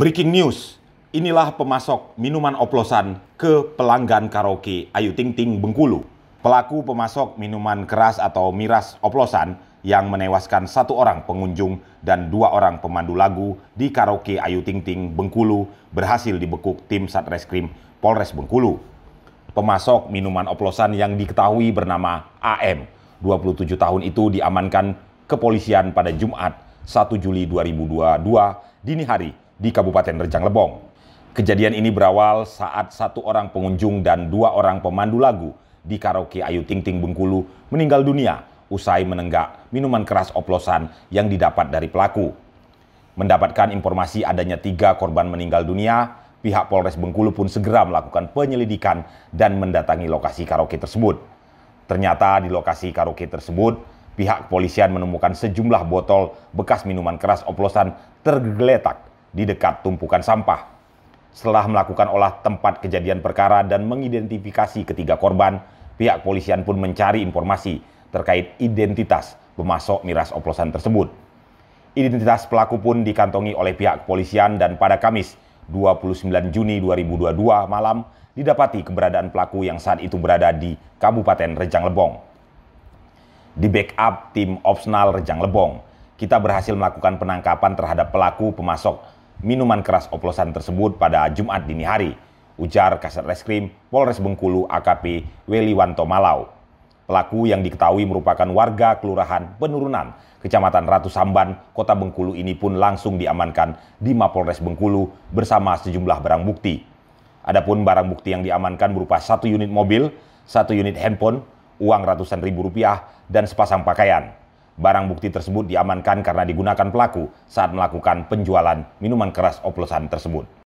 Breaking news, inilah pemasok minuman oplosan ke pelanggan karaoke Ayu Ting Ting Bengkulu. Pelaku pemasok minuman keras atau miras oplosan yang menewaskan satu orang pengunjung dan dua orang pemandu lagu di karaoke Ayu Ting Ting Bengkulu berhasil dibekuk tim Satreskrim Polres Bengkulu. Pemasok minuman oplosan yang diketahui bernama AM, 27 tahun itu diamankan kepolisian pada Jumat 1 Juli 2022 dini hari di Kabupaten Rejang Lebong. Kejadian ini berawal saat satu orang pengunjung dan dua orang pemandu lagu di karaoke Ayu Ting Ting Bengkulu meninggal dunia usai menenggak minuman keras oplosan yang didapat dari pelaku. Mendapatkan informasi adanya tiga korban meninggal dunia, pihak Polres Bengkulu pun segera melakukan penyelidikan dan mendatangi lokasi karaoke tersebut. Ternyata di lokasi karaoke tersebut, pihak kepolisian menemukan sejumlah botol bekas minuman keras oplosan tergeletak di dekat tumpukan sampah. Setelah melakukan olah tempat kejadian perkara dan mengidentifikasi ketiga korban, pihak kepolisian pun mencari informasi terkait identitas pemasok miras oplosan tersebut. Identitas pelaku pun dikantongi oleh pihak kepolisian dan pada Kamis 29 Juni 2022 malam didapati keberadaan pelaku yang saat itu berada di Kabupaten Rejang Lebong. Di backup tim opsional Rejang Lebong, kita berhasil melakukan penangkapan terhadap pelaku pemasok minuman keras oplosan tersebut pada Jumat dini hari, ujar Kasat Reskrim Polres Bengkulu AKP Weliwanto Malau. Pelaku yang diketahui merupakan warga Kelurahan Penurunan, Kecamatan Ratu Samban, Kota Bengkulu ini pun langsung diamankan di Mapolres Bengkulu bersama sejumlah barang bukti. Adapun barang bukti yang diamankan berupa satu unit mobil, satu unit handphone, uang ratusan ribu rupiah, dan sepasang pakaian. Barang bukti tersebut diamankan karena digunakan pelaku saat melakukan penjualan minuman keras oplosan tersebut.